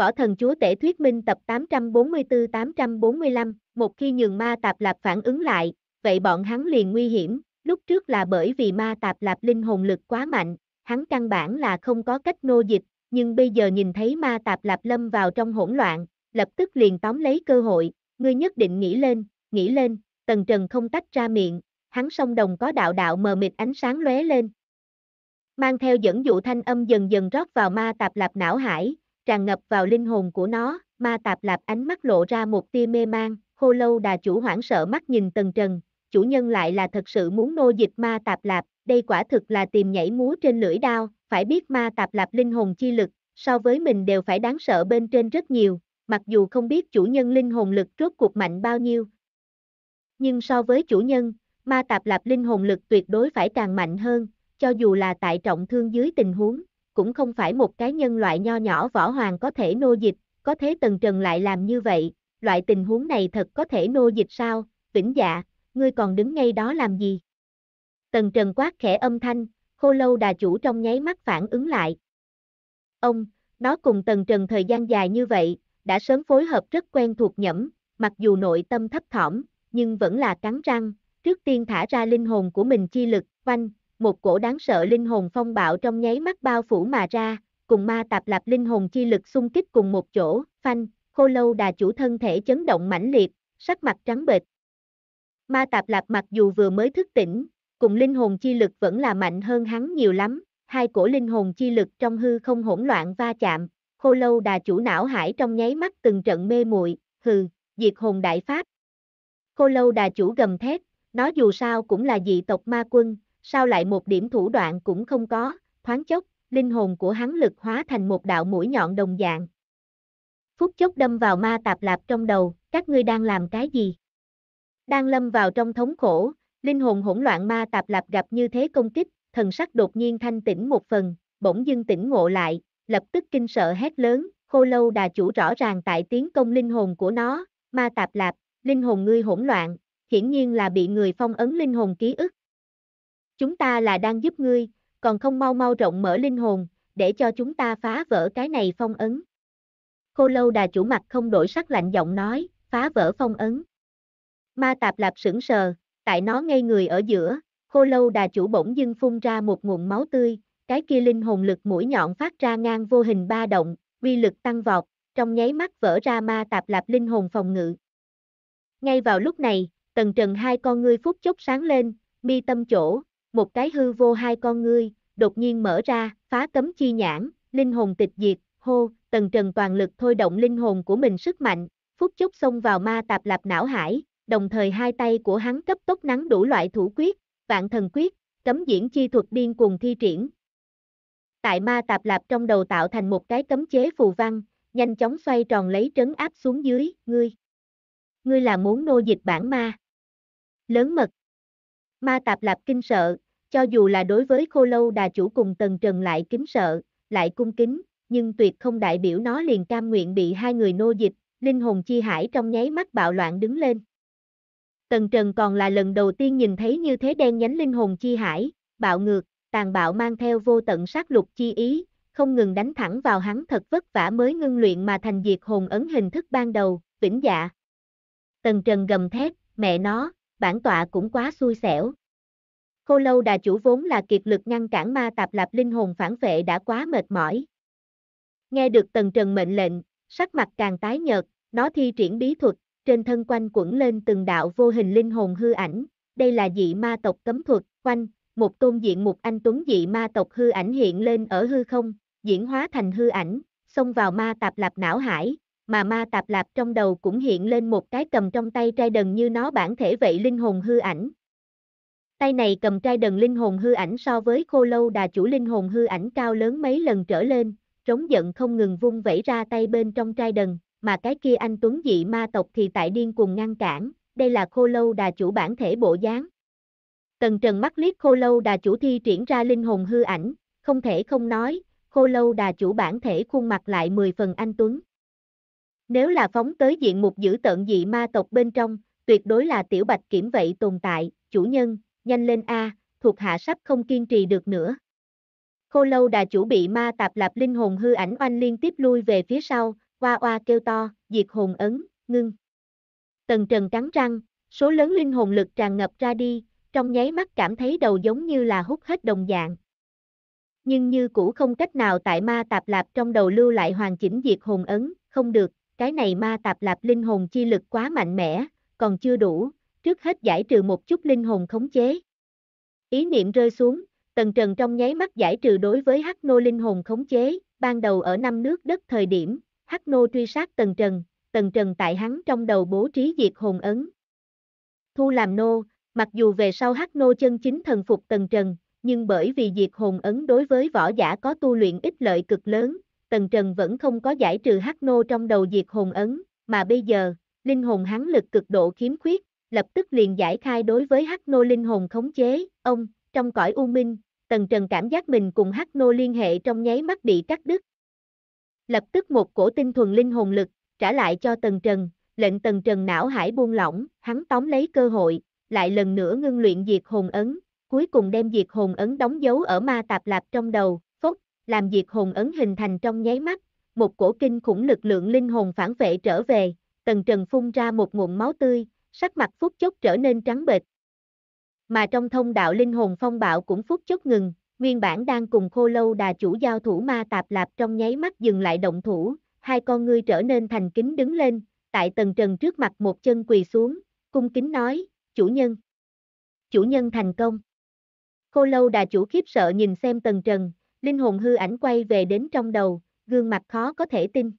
Võ thần chúa tể thuyết minh tập 844-845, một khi nhường ma tạp lạp phản ứng lại, vậy bọn hắn liền nguy hiểm, lúc trước là bởi vì ma tạp lạp linh hồn lực quá mạnh, hắn căn bản là không có cách nô dịch, nhưng bây giờ nhìn thấy ma tạp lạp lâm vào trong hỗn loạn, lập tức liền tóm lấy cơ hội, ngươi nhất định nghĩ lên, nghĩ lên, tần trần không tách ra miệng, hắn song đồng có đạo đạo mờ mịt ánh sáng lóe lên. Mang theo dẫn dụ thanh âm dần dần rót vào ma tạp lạp não hải, tràn ngập vào linh hồn của nó, ma tạp lạp ánh mắt lộ ra một tia mê mang, hô lâu đà chủ hoảng sợ mắt nhìn tần trần, chủ nhân lại là thật sự muốn nô dịch ma tạp lạp, đây quả thực là tìm nhảy múa trên lưỡi đao, phải biết ma tạp lạp linh hồn chi lực, so với mình đều phải đáng sợ bên trên rất nhiều, mặc dù không biết chủ nhân linh hồn lực rốt cuộc mạnh bao nhiêu. Nhưng so với chủ nhân, ma tạp lạp linh hồn lực tuyệt đối phải càng mạnh hơn, cho dù là tại trọng thương dưới tình huống, cũng không phải một cái nhân loại nho nhỏ võ hoàng có thể nô dịch, có thế Tần Trần lại làm như vậy, loại tình huống này thật có thể nô dịch sao, vĩnh dạ, ngươi còn đứng ngay đó làm gì? Tần Trần quát khẽ âm thanh, khô lâu đà chủ trong nháy mắt phản ứng lại. Ông, nó cùng Tần Trần thời gian dài như vậy, đã sớm phối hợp rất quen thuộc nhẫm, mặc dù nội tâm thấp thỏm, nhưng vẫn là cắn răng, trước tiên thả ra linh hồn của mình chi lực, quanh, một cổ đáng sợ linh hồn phong bạo trong nháy mắt bao phủ mà ra, cùng ma tạp lạp linh hồn chi lực xung kích cùng một chỗ, phanh, khô lâu đà chủ thân thể chấn động mãnh liệt, sắc mặt trắng bệch. Ma tạp lạp mặc dù vừa mới thức tỉnh, cùng linh hồn chi lực vẫn là mạnh hơn hắn nhiều lắm, hai cổ linh hồn chi lực trong hư không hỗn loạn va chạm, khô lâu đà chủ não hải trong nháy mắt từng trận mê muội, hừ, diệt hồn đại pháp. Khô lâu đà chủ gầm thét, nó dù sao cũng là dị tộc ma quân, sao lại một điểm thủ đoạn cũng không có, thoáng chốc, linh hồn của hắn lực hóa thành một đạo mũi nhọn đồng dạng. Phút chốc đâm vào ma tạp lạp trong đầu, các ngươi đang làm cái gì? Đang lâm vào trong thống khổ, linh hồn hỗn loạn ma tạp lạp gặp như thế công kích, thần sắc đột nhiên thanh tĩnh một phần, bỗng dưng tỉnh ngộ lại, lập tức kinh sợ hét lớn, khô lâu đà chủ rõ ràng tại tiến công linh hồn của nó, ma tạp lạp, linh hồn ngươi hỗn loạn, hiển nhiên là bị người phong ấn linh hồn ký ức, chúng ta là đang giúp ngươi, còn không mau mau rộng mở linh hồn, để cho chúng ta phá vỡ cái này phong ấn. Khô lâu đà chủ mặt không đổi sắc lạnh giọng nói, phá vỡ phong ấn. Ma tạp lạp sững sờ, tại nó ngay người ở giữa, khô lâu đà chủ bỗng dưng phun ra một nguồn máu tươi, cái kia linh hồn lực mũi nhọn phát ra ngang vô hình ba động, uy lực tăng vọt, trong nháy mắt vỡ ra ma tạp lạp linh hồn phòng ngự. Ngay vào lúc này, tần trần hai con ngươi phút chốc sáng lên, mi tâm chỗ, một cái hư vô hai con ngươi, đột nhiên mở ra, phá cấm chi nhãn, linh hồn tịch diệt, hô, tần trần toàn lực thôi động linh hồn của mình sức mạnh, phút chốc xông vào ma tạp lạp não hải, đồng thời hai tay của hắn cấp tốc nắng đủ loại thủ quyết, vạn thần quyết, cấm diễn chi thuật điên cùng thi triển. Tại ma tạp lạp trong đầu tạo thành một cái cấm chế phù văn, nhanh chóng xoay tròn lấy trấn áp xuống dưới, ngươi. Ngươi là muốn nô dịch bản ma. Lớn mật. Ma Tạp Lạp kinh sợ, cho dù là đối với khô lâu đà chủ cùng Tần Trần lại kính sợ, lại cung kính, nhưng tuyệt không đại biểu nó liền cam nguyện bị hai người nô dịch, linh hồn chi hải trong nháy mắt bạo loạn đứng lên. Tần Trần còn là lần đầu tiên nhìn thấy như thế đen nhánh linh hồn chi hải, bạo ngược, tàn bạo mang theo vô tận sát lục chi ý, không ngừng đánh thẳng vào hắn thật vất vả mới ngưng luyện mà thành diệt hồn ấn hình thức ban đầu, vĩnh dạ. Tần Trần gầm thét, mẹ nó, bản tọa cũng quá xui xẻo. Khô lâu đà chủ vốn là kiệt lực ngăn cản ma tạp lạp linh hồn phản vệ đã quá mệt mỏi. Nghe được tần trần mệnh lệnh, sắc mặt càng tái nhợt, nó thi triển bí thuật, trên thân quanh quẩn lên từng đạo vô hình linh hồn hư ảnh, đây là dị ma tộc cấm thuật, quanh, một tôn diện một anh tuấn dị ma tộc hư ảnh hiện lên ở hư không, diễn hóa thành hư ảnh, xông vào ma tạp lạp não hải, mà ma tạp lạp trong đầu cũng hiện lên một cái cầm trong tay trai đần như nó bản thể vậy linh hồn hư ảnh. Tay này cầm trai đần linh hồn hư ảnh so với khô lâu đà chủ linh hồn hư ảnh cao lớn mấy lần trở lên, trống giận không ngừng vung vẩy ra tay bên trong trai đần, mà cái kia anh tuấn dị ma tộc thì tại điên cùng ngăn cản, đây là khô lâu đà chủ bản thể bộ dáng. Tần trần mắt liếc khô lâu đà chủ thi triển ra linh hồn hư ảnh, không thể không nói, khô lâu đà chủ bản thể khuôn mặt lại 10 phần anh tuấn. Nếu là phóng tới diện mục giữ tận dị ma tộc bên trong, tuyệt đối là tiểu bạch kiểm vậy tồn tại, chủ nhân, nhanh lên A, thuộc hạ sắp không kiên trì được nữa. Khô lâu đà chủ bị ma tạp lạp linh hồn hư ảnh oanh liên tiếp lui về phía sau, oa oa kêu to, diệt hồn ấn, ngưng. Tần trần cắn răng, số lớn linh hồn lực tràn ngập ra đi, trong nháy mắt cảm thấy đầu giống như là hút hết đồng dạng. Nhưng như cũ không cách nào tại ma tạp lạp trong đầu lưu lại hoàn chỉnh diệt hồn ấn, không được, cái này ma tạp lạp linh hồn chi lực quá mạnh mẽ, còn chưa đủ, trước hết giải trừ một chút linh hồn khống chế. Ý niệm rơi xuống, Tần Trần trong nháy mắt giải trừ đối với Hắc Nô linh hồn khống chế, ban đầu ở năm nước đất thời điểm, Hắc Nô truy sát Tần Trần, Tần Trần tại hắn trong đầu bố trí diệt hồn ấn. Thu làm nô, mặc dù về sau Hắc Nô chân chính thần phục Tần Trần, nhưng bởi vì diệt hồn ấn đối với võ giả có tu luyện ích lợi cực lớn, Tần Trần vẫn không có giải trừ hắc nô trong đầu diệt hồn ấn, mà bây giờ, linh hồn hắn lực cực độ khiếm khuyết, lập tức liền giải khai đối với hắc nô linh hồn khống chế, ông, trong cõi u minh, Tần Trần cảm giác mình cùng hắc nô liên hệ trong nháy mắt bị cắt đứt. Lập tức một cổ tinh thuần linh hồn lực, trả lại cho Tần Trần, lệnh Tần Trần não hải buông lỏng, hắn tóm lấy cơ hội, lại lần nữa ngưng luyện diệt hồn ấn, cuối cùng đem diệt hồn ấn đóng dấu ở ma tạp lạp trong đầu, làm diệt hồn ấn hình thành trong nháy mắt, một cổ kinh khủng lực lượng linh hồn phản vệ trở về, tần trần phun ra một nguồn máu tươi, sắc mặt phút chốc trở nên trắng bệch. Mà trong thông đạo linh hồn phong bạo cũng phút chốc ngừng, nguyên bản đang cùng khô lâu đà chủ giao thủ ma tạp lạp trong nháy mắt dừng lại động thủ, hai con ngươi trở nên thành kính đứng lên, tại tần trần trước mặt một chân quỳ xuống, cung kính nói, chủ nhân. Chủ nhân thành công. Khô lâu đà chủ khiếp sợ nhìn xem tần trần, linh hồn hư ảnh quay về đến trong đầu, gương mặt khó có thể tin.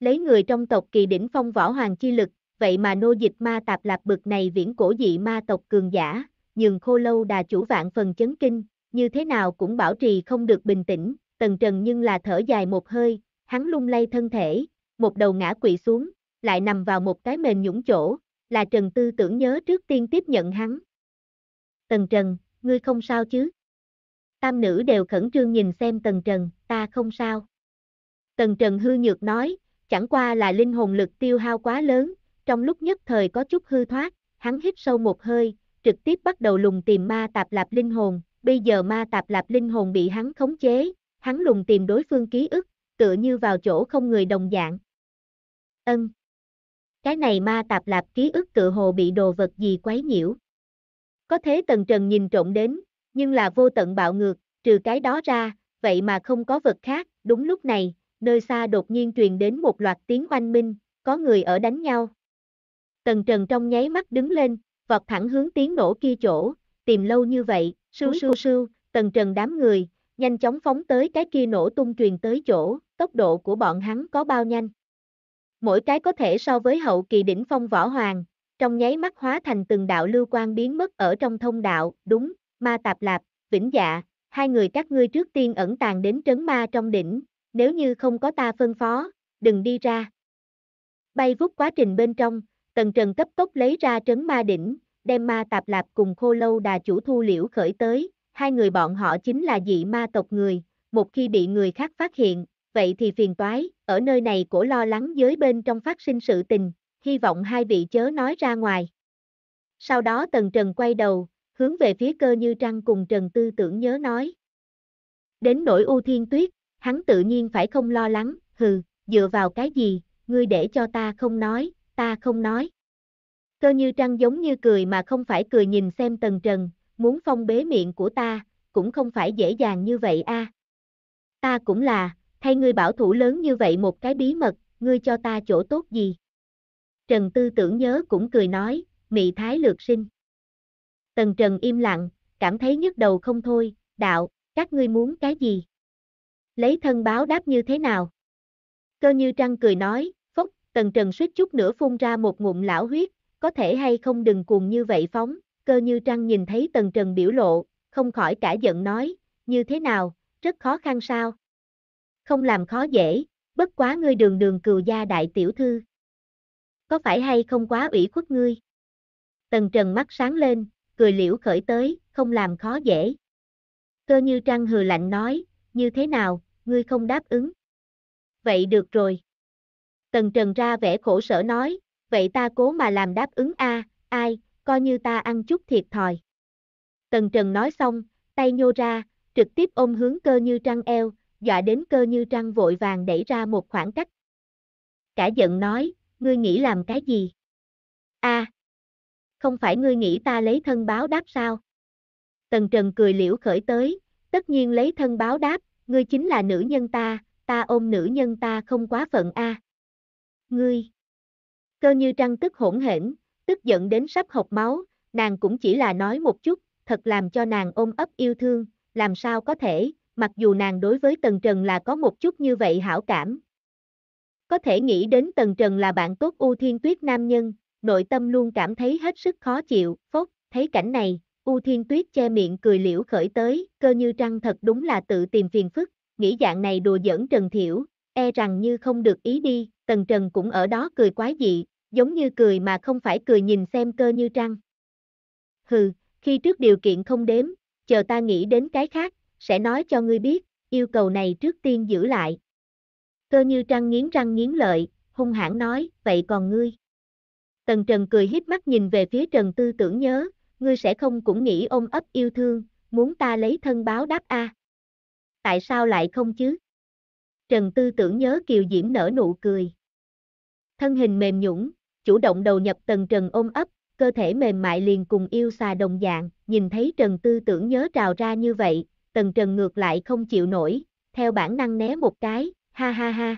Lấy người trong tộc kỳ đỉnh phong võ hoàng chi lực, vậy mà nô dịch ma tạp lạp bực này viễn cổ dị ma tộc cường giả, nhường khô lâu đà chủ vạn phần chấn kinh, như thế nào cũng bảo trì không được bình tĩnh, tần trần nhưng là thở dài một hơi, hắn lung lay thân thể, một đầu ngã quỵ xuống, lại nằm vào một cái mền nhũng chỗ, là trần tư tưởng nhớ trước tiên tiếp nhận hắn. Tần trần, ngươi không sao chứ? tam nữ đều khẩn trương nhìn xem Tần Trần, ta không sao. Tần Trần hư nhược nói, chẳng qua là linh hồn lực tiêu hao quá lớn, trong lúc nhất thời có chút hư thoát, hắn hít sâu một hơi, trực tiếp bắt đầu lùng tìm ma tạp lạp linh hồn, bây giờ ma tạp lạp linh hồn bị hắn khống chế, hắn lùng tìm đối phương ký ức, tựa như vào chỗ không người đồng dạng. Ân. Cái này ma tạp lạp ký ức tự hồ bị đồ vật gì quấy nhiễu. Có thế Tần Trần nhìn trộm đến, nhưng là vô tận bạo ngược, trừ cái đó ra, vậy mà không có vật khác, đúng lúc này, nơi xa đột nhiên truyền đến một loạt tiếng oanh minh, có người ở đánh nhau. Tần Trần trong nháy mắt đứng lên, vọt thẳng hướng tiếng nổ kia chỗ, tìm lâu như vậy, sưu sưu sưu, Tần Trần đám người, nhanh chóng phóng tới cái kia nổ tung truyền tới chỗ, tốc độ của bọn hắn có bao nhanh. Mỗi cái có thể so với hậu kỳ đỉnh phong võ hoàng, trong nháy mắt hóa thành từng đạo lưu quan biến mất ở trong thông đạo, đúng, ma tạp lạp, vĩnh dạ, hai người các ngươi trước tiên ẩn tàng đến trấn ma trong đỉnh, nếu như không có ta phân phó, đừng đi ra. Bay vút quá trình bên trong, tần trần cấp tốc lấy ra trấn ma đỉnh, đem ma tạp lạp cùng khô lâu đà chủ thu liễu khởi tới, hai người bọn họ chính là dị ma tộc người, một khi bị người khác phát hiện, vậy thì phiền toái, ở nơi này cổ lo lắng giới bên trong phát sinh sự tình, hy vọng hai vị chớ nói ra ngoài. Sau đó tần trần quay đầu, hướng về phía cơ như trăng cùng Trần Tư tưởng nhớ nói. Đến nỗi U Thiên Tuyết, hắn tự nhiên phải không lo lắng, hừ, dựa vào cái gì, ngươi để cho ta không nói, ta không nói. Cơ như trăng giống như cười mà không phải cười nhìn xem tần trần, muốn phong bế miệng của ta, cũng không phải dễ dàng như vậy a. Ta cũng là, thay ngươi bảo thủ lớn như vậy một cái bí mật, ngươi cho ta chỗ tốt gì? Trần tư tưởng nhớ cũng cười nói, mị thái lược sinh. Tần Trần im lặng, cảm thấy nhức đầu không thôi, đạo, các ngươi muốn cái gì? Lấy thân báo đáp như thế nào? Cơ như trăng cười nói, phốc, Tần Trần suýt chút nữa phun ra một ngụm lão huyết, có thể hay không đừng cuồng như vậy phóng, cơ như trăng nhìn thấy Tần Trần biểu lộ, không khỏi cả giận nói, như thế nào, rất khó khăn sao? Không làm khó dễ, bất quá ngươi đường đường cừu gia đại tiểu thư. Có phải hay không quá ủy khuất ngươi? Tần Trần mắt sáng lên, cười liễu khởi tới, không làm khó dễ. Cơ như trăng hừ lạnh nói, như thế nào, ngươi không đáp ứng. Vậy được rồi. Tần Trần ra vẻ khổ sở nói, vậy ta cố mà làm đáp ứng a, à, ai, coi như ta ăn chút thiệt thòi. Tần Trần nói xong, tay nhô ra, trực tiếp ôm hướng cơ như trăng eo, dọa đến cơ như trăng vội vàng đẩy ra một khoảng cách. Cả giận nói, ngươi nghĩ làm cái gì? a, à, không phải ngươi nghĩ ta lấy thân báo đáp sao? Tần Trần cười liễu khởi tới, tất nhiên lấy thân báo đáp, ngươi chính là nữ nhân ta, ta ôm nữ nhân ta không quá phận a. À. Ngươi, cơ như trăng tức hỗn hển, tức giận đến sắp hộc máu, nàng cũng chỉ là nói một chút, thật làm cho nàng ôm ấp yêu thương, làm sao có thể, mặc dù nàng đối với Tần Trần là có một chút như vậy hảo cảm. Có thể nghĩ đến Tần Trần là bạn tốt U Thiên Tuyết Nam Nhân, nội tâm luôn cảm thấy hết sức khó chịu, phốc, thấy cảnh này, U Thiên Tuyết che miệng cười liễu khởi tới, cơ như trăng thật đúng là tự tìm phiền phức, nghĩ dạng này đùa giỡn Trần Thiểu, e rằng như không được ý đi, Tần Trần cũng ở đó cười quái dị, giống như cười mà không phải cười nhìn xem cơ như trăng. Hừ, khi trước điều kiện không đếm, chờ ta nghĩ đến cái khác, sẽ nói cho ngươi biết, yêu cầu này trước tiên giữ lại. Cơ như trăng nghiến răng nghiến lợi, hung hãn nói, vậy còn ngươi? Tần Trần cười híp mắt nhìn về phía Trần Tư tưởng nhớ, ngươi sẽ không cũng nghĩ ôm ấp yêu thương, muốn ta lấy thân báo đáp a. À. Tại sao lại không chứ? Trần Tư tưởng nhớ Kiều Diễm nở nụ cười. Thân hình mềm nhũng, chủ động đầu nhập Tần Trần ôm ấp, cơ thể mềm mại liền cùng yêu xà đồng dạng, nhìn thấy Trần Tư tưởng nhớ trào ra như vậy, Tần Trần ngược lại không chịu nổi, theo bản năng né một cái, ha ha ha.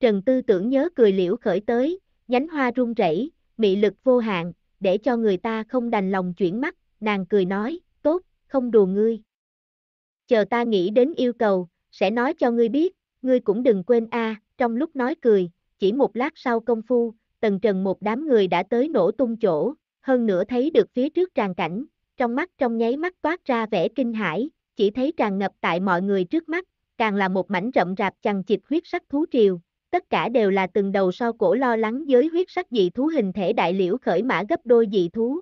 Trần Tư tưởng nhớ cười liễu khởi tới, nhánh hoa run rẩy, mị lực vô hạn, để cho người ta không đành lòng chuyển mắt, nàng cười nói, tốt, không đùa ngươi. Chờ ta nghĩ đến yêu cầu, sẽ nói cho ngươi biết, ngươi cũng đừng quên a. trong lúc nói cười, chỉ một lát sau công phu, tần trần một đám người đã tới nổ tung chỗ, hơn nữa thấy được phía trước tràn cảnh, trong mắt trong nháy mắt toát ra vẻ kinh hãi, chỉ thấy tràn ngập tại mọi người trước mắt, càng là một mảnh rậm rạp chằng chịt huyết sắc thú triều, tất cả đều là từng đầu so cổ lo lắng giới huyết sắc dị thú hình thể đại liễu khởi mã gấp đôi dị thú.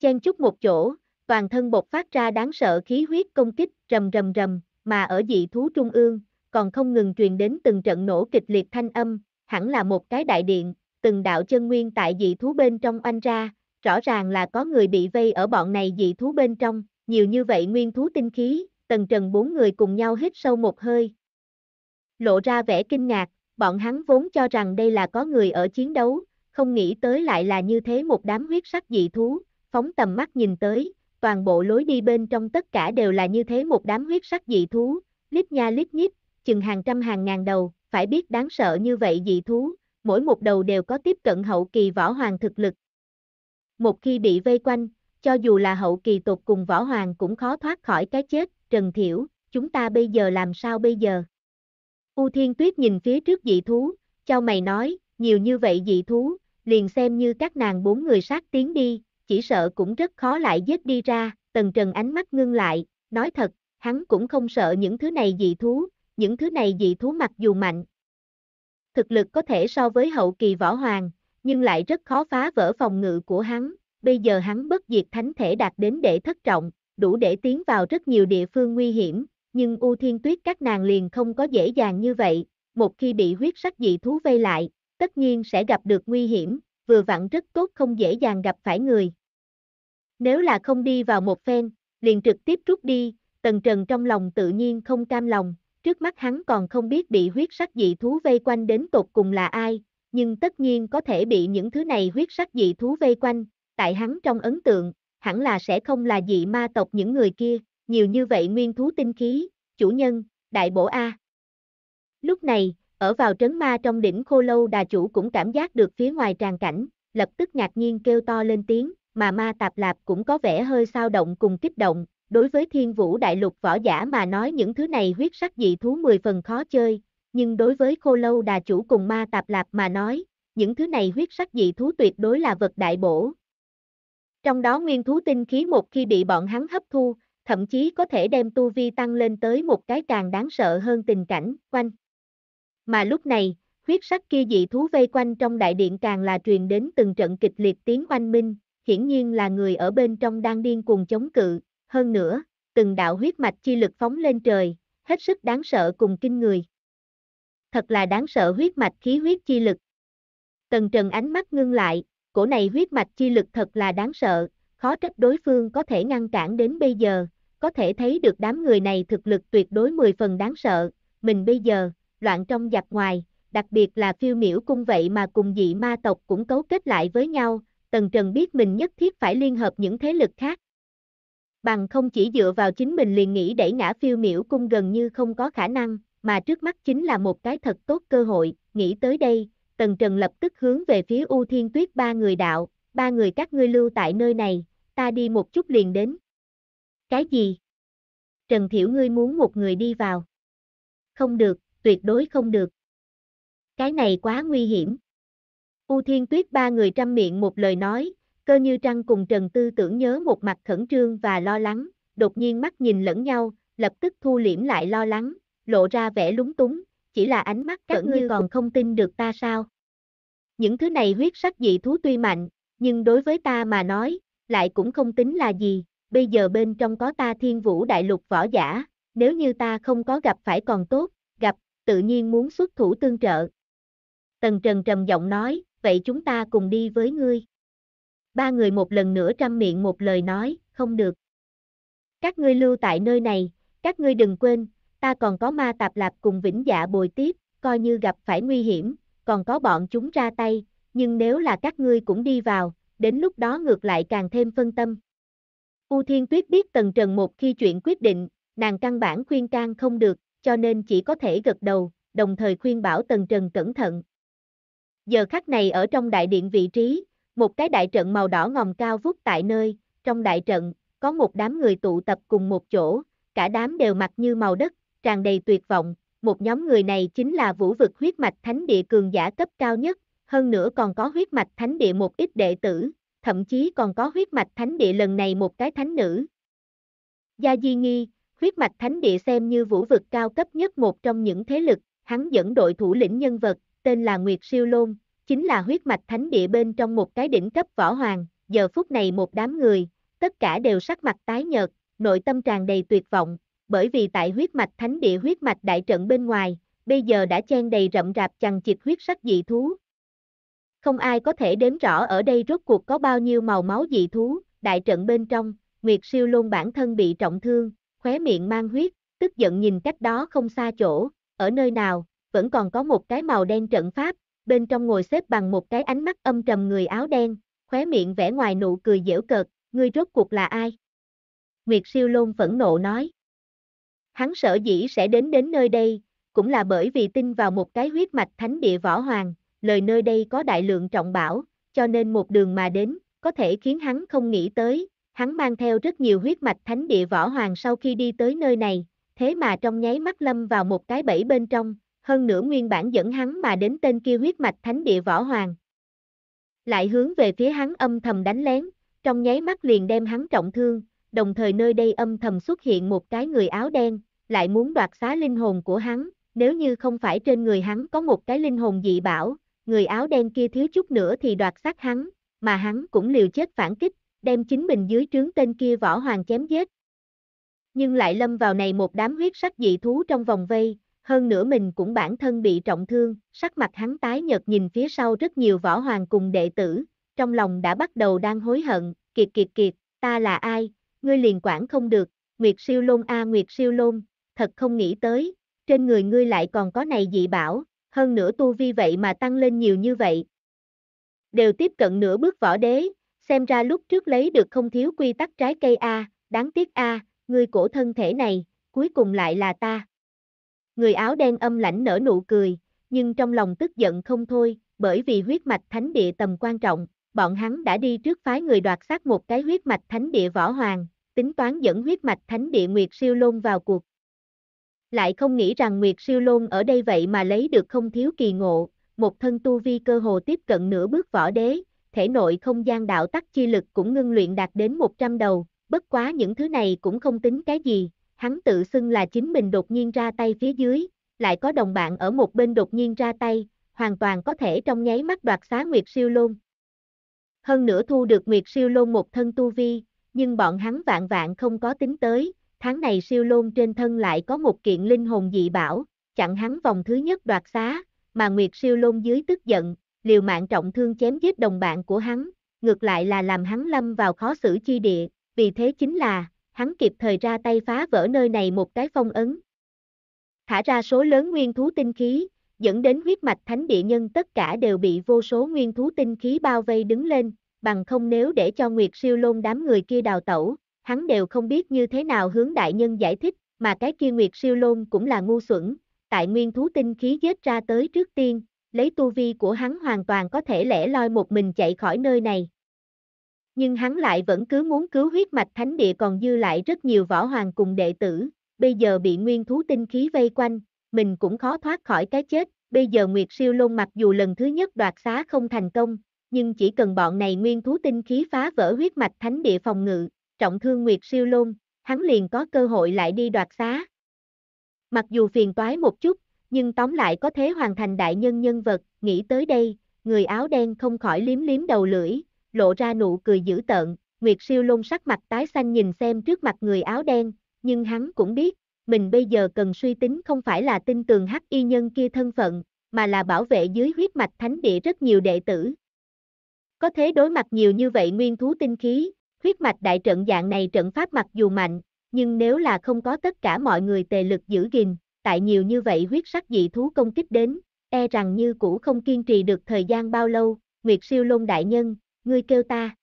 Chen chúc một chỗ, toàn thân bột phát ra đáng sợ khí huyết công kích rầm rầm rầm, mà ở dị thú trung ương, còn không ngừng truyền đến từng trận nổ kịch liệt thanh âm, hẳn là một cái đại điện, từng đạo chân nguyên tại dị thú bên trong oanh ra, rõ ràng là có người bị vây ở bọn này dị thú bên trong, nhiều như vậy nguyên thú tinh khí, tần trần bốn người cùng nhau hít sâu một hơi, lộ ra vẻ kinh ngạc, bọn hắn vốn cho rằng đây là có người ở chiến đấu, không nghĩ tới lại là như thế một đám huyết sắc dị thú, phóng tầm mắt nhìn tới, toàn bộ lối đi bên trong tất cả đều là như thế một đám huyết sắc dị thú, lít nha lít nhít, chừng hàng trăm hàng ngàn đầu, phải biết đáng sợ như vậy dị thú, mỗi một đầu đều có tiếp cận hậu kỳ võ hoàng thực lực. Một khi bị vây quanh, cho dù là hậu kỳ tột cùng võ hoàng cũng khó thoát khỏi cái chết, Trần Thiểu, chúng ta bây giờ làm sao bây giờ? U Thiên Tuyết nhìn phía trước dị thú, chào mày nói, nhiều như vậy dị thú, liền xem như các nàng bốn người sát tiến đi, chỉ sợ cũng rất khó lại giết đi ra, tần trần ánh mắt ngưng lại, nói thật, hắn cũng không sợ những thứ này dị thú, những thứ này dị thú mặc dù mạnh. Thực lực có thể so với hậu kỳ võ hoàng, nhưng lại rất khó phá vỡ phòng ngự của hắn, bây giờ hắn bất diệt thánh thể đạt đến để thất trọng, đủ để tiến vào rất nhiều địa phương nguy hiểm, nhưng U Thiên Tuyết các nàng liền không có dễ dàng như vậy, một khi bị huyết sắc dị thú vây lại, tất nhiên sẽ gặp được nguy hiểm, vừa vặn rất tốt không dễ dàng gặp phải người. Nếu là không đi vào một phen, liền trực tiếp rút đi, tần trần trong lòng tự nhiên không cam lòng, trước mắt hắn còn không biết bị huyết sắc dị thú vây quanh đến tột cùng là ai, nhưng tất nhiên có thể bị những thứ này huyết sắc dị thú vây quanh, tại hắn trong ấn tượng, hẳn là sẽ không là dị ma tộc những người kia nhiều như vậy nguyên thú tinh khí, chủ nhân, đại bổ A. Lúc này, ở vào trấn ma trong đỉnh khô lâu đà chủ cũng cảm giác được phía ngoài tràn cảnh, lập tức ngạc nhiên kêu to lên tiếng, mà ma tạp lạp cũng có vẻ hơi sao động cùng kích động, đối với thiên vũ đại lục võ giả mà nói những thứ này huyết sắc dị thú mười phần khó chơi, nhưng đối với khô lâu đà chủ cùng ma tạp lạp mà nói, những thứ này huyết sắc dị thú tuyệt đối là vật đại bổ. Trong đó nguyên thú tinh khí một khi bị bọn hắn hấp thu, thậm chí có thể đem tu vi tăng lên tới một cái càng đáng sợ hơn tình cảnh quanh. Mà lúc này, huyết sắc kia dị thú vây quanh trong đại điện càng là truyền đến từng trận kịch liệt tiếng oanh minh, hiển nhiên là người ở bên trong đang điên cuồng chống cự, hơn nữa, từng đạo huyết mạch chi lực phóng lên trời, hết sức đáng sợ cùng kinh người. Thật là đáng sợ huyết mạch khí huyết chi lực. Tần Trần ánh mắt ngưng lại, cổ này huyết mạch chi lực thật là đáng sợ, khó trách đối phương có thể ngăn cản đến bây giờ, có thể thấy được đám người này thực lực tuyệt đối 10 phần đáng sợ, mình bây giờ, loạn trong giặc ngoài, đặc biệt là phiêu miểu cung vậy mà cùng dị ma tộc cũng cấu kết lại với nhau, Tần Trần biết mình nhất thiết phải liên hợp những thế lực khác. Bằng không chỉ dựa vào chính mình liền nghĩ đẩy ngã phiêu miểu cung gần như không có khả năng, mà trước mắt chính là một cái thật tốt cơ hội, nghĩ tới đây, Tần Trần lập tức hướng về phía U Thiên Tuyết ba người đạo, ba người các ngươi lưu tại nơi này, ta đi một chút liền đến. Cái gì? Trần Thiểu ngươi muốn một người đi vào. Không được, tuyệt đối không được. Cái này quá nguy hiểm. U Thiên Tuyết ba người trăm miệng một lời nói, cơ như trăng cùng Trần Tư tưởng nhớ một mặt khẩn trương và lo lắng, đột nhiên mắt nhìn lẫn nhau, lập tức thu liễm lại lo lắng, lộ ra vẻ lúng túng, chỉ là ánh mắt các ngươi còn không tin được ta sao. Những thứ này huyết sắc dị thú tuy mạnh, nhưng đối với ta mà nói, lại cũng không tính là gì bây giờ bên trong có ta thiên vũ đại lục võ giả, nếu như ta không có gặp phải còn tốt, gặp, tự nhiên muốn xuất thủ tương trợ. Tần Trần trầm giọng nói, vậy chúng ta cùng đi với ngươi. Ba người một lần nữa trăm miệng một lời nói, không được. Các ngươi lưu tại nơi này, các ngươi đừng quên, ta còn có ma tạp lạp cùng vĩnh dạ bồi tiếp, coi như gặp phải nguy hiểm, còn có bọn chúng ra tay, nhưng nếu là các ngươi cũng đi vào, đến lúc đó ngược lại càng thêm phân tâm. U Thiên Tuyết biết Tần Trần một khi chuyện quyết định, nàng căn bản khuyên can không được, cho nên chỉ có thể gật đầu, đồng thời khuyên bảo Tần Trần cẩn thận. Giờ khắc này ở trong đại điện vị trí, một cái đại trận màu đỏ ngòm cao vút tại nơi, trong đại trận, có một đám người tụ tập cùng một chỗ, cả đám đều mặc như màu đất, tràn đầy tuyệt vọng, một nhóm người này chính là vũ vực huyết mạch thánh địa cường giả cấp cao nhất, hơn nữa còn có huyết mạch thánh địa một ít đệ tử, thậm chí còn có huyết mạch thánh địa lần này một cái thánh nữ. Gia Di Nghi, huyết mạch thánh địa xem như vũ vực cao cấp nhất một trong những thế lực, hắn dẫn đội thủ lĩnh nhân vật, tên là Nguyệt Siêu Lôn, chính là huyết mạch thánh địa bên trong một cái đỉnh cấp võ hoàng, giờ phút này một đám người, tất cả đều sắc mặt tái nhợt, nội tâm tràn đầy tuyệt vọng, bởi vì tại huyết mạch thánh địa huyết mạch đại trận bên ngoài, bây giờ đã chen đầy rậm rạp chằng chịt huyết sắc dị thú, không ai có thể đếm rõ ở đây rốt cuộc có bao nhiêu màu máu dị thú, đại trận bên trong, Nguyệt siêu luôn bản thân bị trọng thương, khóe miệng mang huyết, tức giận nhìn cách đó không xa chỗ, ở nơi nào, vẫn còn có một cái màu đen trận pháp, bên trong ngồi xếp bằng một cái ánh mắt âm trầm người áo đen, khóe miệng vẽ ngoài nụ cười dễu cợt, ngươi rốt cuộc là ai? Nguyệt siêu lôn phẫn nộ nói. Hắn sợ dĩ sẽ đến đến nơi đây, cũng là bởi vì tin vào một cái huyết mạch thánh địa võ hoàng, lời nơi đây có đại lượng trọng bảo, cho nên một đường mà đến, có thể khiến hắn không nghĩ tới, hắn mang theo rất nhiều huyết mạch thánh địa võ hoàng sau khi đi tới nơi này, thế mà trong nháy mắt lâm vào một cái bẫy bên trong, hơn nữa nguyên bản dẫn hắn mà đến tên kia huyết mạch thánh địa võ hoàng. Lại hướng về phía hắn âm thầm đánh lén, trong nháy mắt liền đem hắn trọng thương, đồng thời nơi đây âm thầm xuất hiện một cái người áo đen, lại muốn đoạt xá linh hồn của hắn, nếu như không phải trên người hắn có một cái linh hồn dị bảo, người áo đen kia thiếu chút nữa thì đoạt xác hắn, mà hắn cũng liều chết phản kích, đem chính mình dưới trướng tên kia võ hoàng chém giết. Nhưng lại lâm vào này một đám huyết sắc dị thú trong vòng vây, hơn nữa mình cũng bản thân bị trọng thương, sắc mặt hắn tái nhợt nhìn phía sau rất nhiều võ hoàng cùng đệ tử, trong lòng đã bắt đầu đang hối hận, kiệt kiệt kiệt, ta là ai, ngươi liền quản không được, Nguyệt siêu lôn a Nguyệt siêu lôn, thật không nghĩ tới, trên người ngươi lại còn có này dị bảo, hơn nữa tu vi vậy mà tăng lên nhiều như vậy. Đều tiếp cận nửa bước võ đế, xem ra lúc trước lấy được không thiếu quy tắc trái cây A, đáng tiếc A, người cổ thân thể này, cuối cùng lại là ta. Người áo đen âm lãnh nở nụ cười, nhưng trong lòng tức giận không thôi, bởi vì huyết mạch thánh địa tầm quan trọng, bọn hắn đã đi trước phái người đoạt xác một cái huyết mạch thánh địa võ hoàng, tính toán dẫn huyết mạch thánh địa Nguyệt Siêu Lôn vào cuộc, lại không nghĩ rằng Nguyệt Siêu Lôn ở đây vậy mà lấy được không thiếu kỳ ngộ, một thân tu vi cơ hồ tiếp cận nửa bước võ đế, thể nội không gian đạo tắc chi lực cũng ngưng luyện đạt đến 100 đầu, bất quá những thứ này cũng không tính cái gì, hắn tự xưng là chính mình đột nhiên ra tay phía dưới, lại có đồng bạn ở một bên đột nhiên ra tay, hoàn toàn có thể trong nháy mắt đoạt xá Nguyệt Siêu Lôn. Hơn nữa thu được Nguyệt Siêu Lôn một thân tu vi, nhưng bọn hắn vạn vạn không có tính tới, tháng này siêu lôn trên thân lại có một kiện linh hồn dị bảo, chặn hắn vòng thứ nhất đoạt xá, mà Nguyệt siêu lôn dưới tức giận, liều mạng trọng thương chém giết đồng bạn của hắn, ngược lại là làm hắn lâm vào khó xử chi địa, vì thế chính là, hắn kịp thời ra tay phá vỡ nơi này một cái phong ấn. Thả ra số lớn nguyên thú tinh khí, dẫn đến huyết mạch thánh địa nhân tất cả đều bị vô số nguyên thú tinh khí bao vây đứng lên, bằng không nếu để cho Nguyệt siêu lôn đám người kia đào tẩu, hắn đều không biết như thế nào hướng đại nhân giải thích, mà cái kia Nguyệt Siêu Lôn cũng là ngu xuẩn, tại nguyên thú tinh khí giết ra tới trước tiên, lấy tu vi của hắn hoàn toàn có thể lẻ loi một mình chạy khỏi nơi này. Nhưng hắn lại vẫn cứ muốn cứu huyết mạch thánh địa còn dư lại rất nhiều võ hoàng cùng đệ tử, bây giờ bị nguyên thú tinh khí vây quanh, mình cũng khó thoát khỏi cái chết, bây giờ Nguyệt Siêu Lôn mặc dù lần thứ nhất đoạt xá không thành công, nhưng chỉ cần bọn này nguyên thú tinh khí phá vỡ huyết mạch thánh địa phòng ngự, trọng thương Nguyệt Siêu Lôn, hắn liền có cơ hội lại đi đoạt xá. Mặc dù phiền toái một chút, nhưng tóm lại có thế hoàn thành đại nhân nhân vật, nghĩ tới đây, người áo đen không khỏi liếm liếm đầu lưỡi, lộ ra nụ cười dữ tợn, Nguyệt Siêu Lôn sắc mặt tái xanh nhìn xem trước mặt người áo đen, nhưng hắn cũng biết, mình bây giờ cần suy tính không phải là tin tường hắc y nhân kia thân phận, mà là bảo vệ dưới huyết mạch thánh địa rất nhiều đệ tử. Có thế đối mặt nhiều như vậy nguyên thú tinh khí, Huyết mạch đại trận dạng này trận pháp mặc dù mạnh, nhưng nếu là không có tất cả mọi người tề lực giữ gìn, tại nhiều như vậy huyết sắc dị thú công kích đến, e rằng như cũ không kiên trì được thời gian bao lâu, Nguyệt siêu lôn đại nhân, ngươi kêu ta.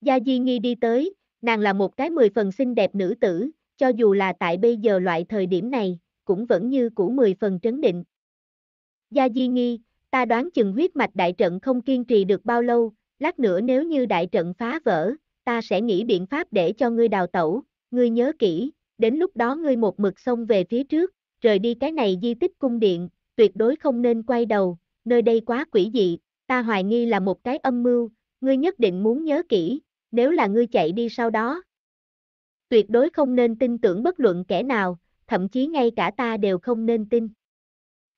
Gia Di Nghi đi tới, nàng là một cái mười phần xinh đẹp nữ tử, cho dù là tại bây giờ loại thời điểm này, cũng vẫn như cũ mười phần trấn định. Gia Di Nghi, ta đoán chừng huyết mạch đại trận không kiên trì được bao lâu, lát nữa nếu như đại trận phá vỡ, ta sẽ nghĩ biện pháp để cho ngươi đào tẩu, ngươi nhớ kỹ, đến lúc đó ngươi một mực xông về phía trước, rời đi cái này di tích cung điện, tuyệt đối không nên quay đầu, nơi đây quá quỷ dị, ta hoài nghi là một cái âm mưu, ngươi nhất định muốn nhớ kỹ, nếu là ngươi chạy đi sau đó. Tuyệt đối không nên tin tưởng bất luận kẻ nào, thậm chí ngay cả ta đều không nên tin.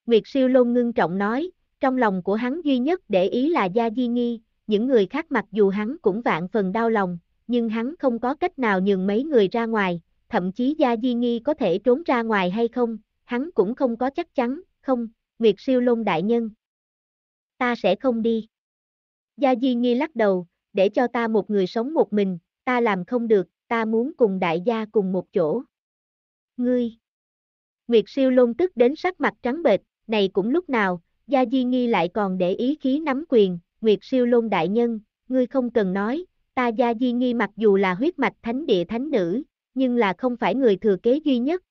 Nguyệt siêu lôn ngưng trọng nói, trong lòng của hắn duy nhất để ý là Gia Di Nghi, những người khác mặc dù hắn cũng vạn phần đau lòng, nhưng hắn không có cách nào nhường mấy người ra ngoài, thậm chí Gia Di Nghi có thể trốn ra ngoài hay không, hắn cũng không có chắc chắn, không, Nguyệt siêu lôn đại nhân. Ta sẽ không đi. Gia Di Nghi lắc đầu, để cho ta một người sống một mình, ta làm không được, ta muốn cùng đại gia cùng một chỗ. Ngươi. Nguyệt siêu lôn tức đến sắc mặt trắng bệch, này cũng lúc nào, Gia Di Nghi lại còn để ý khí nắm quyền, Nguyệt Siêu Lôn Đại Nhân, ngươi không cần nói, ta Gia Di Nghi mặc dù là huyết mạch thánh địa thánh nữ, nhưng là không phải người thừa kế duy nhất.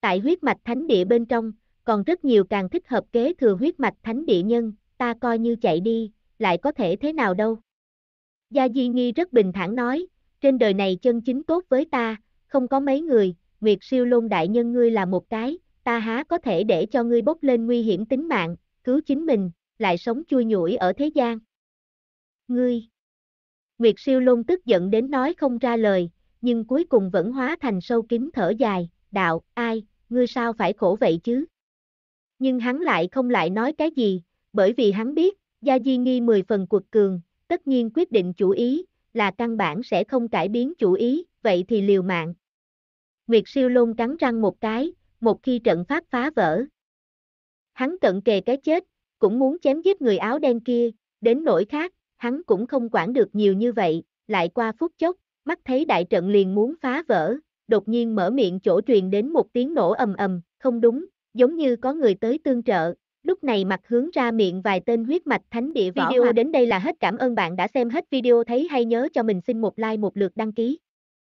Tại huyết mạch thánh địa bên trong, còn rất nhiều càng thích hợp kế thừa huyết mạch thánh địa nhân, ta coi như chạy đi, lại có thể thế nào đâu. Gia Di Nghi rất bình thản nói, trên đời này chân chính tốt với ta, không có mấy người, Nguyệt siêu lôn đại nhân ngươi là một cái, ta há có thể để cho ngươi bốc lên nguy hiểm tính mạng, cứu chính mình, lại sống chui nhủi ở thế gian. Ngươi! Nguyệt siêu lung tức giận đến nói không ra lời, nhưng cuối cùng vẫn hóa thành sâu kín thở dài, đạo, ai, ngươi sao phải khổ vậy chứ? Nhưng hắn lại không lại nói cái gì, bởi vì hắn biết, Gia Di Nghi mười phần quật cường, tất nhiên quyết định chủ ý, là căn bản sẽ không cải biến chủ ý, vậy thì liều mạng. Nguyệt siêu lôn cắn răng một cái, một khi trận pháp phá vỡ. Hắn cận kề cái chết, cũng muốn chém giết người áo đen kia, đến nỗi khác, hắn cũng không quản được nhiều như vậy, lại qua phút chốc, mắt thấy đại trận liền muốn phá vỡ, đột nhiên mở miệng chỗ truyền đến một tiếng nổ ầm ầm, không đúng, giống như có người tới tương trợ, lúc này mặt hướng ra miệng vài tên huyết mạch thánh địa võ video hoa. đến đây là hết cảm ơn bạn đã xem hết video thấy hay nhớ cho mình xin một like một lượt đăng ký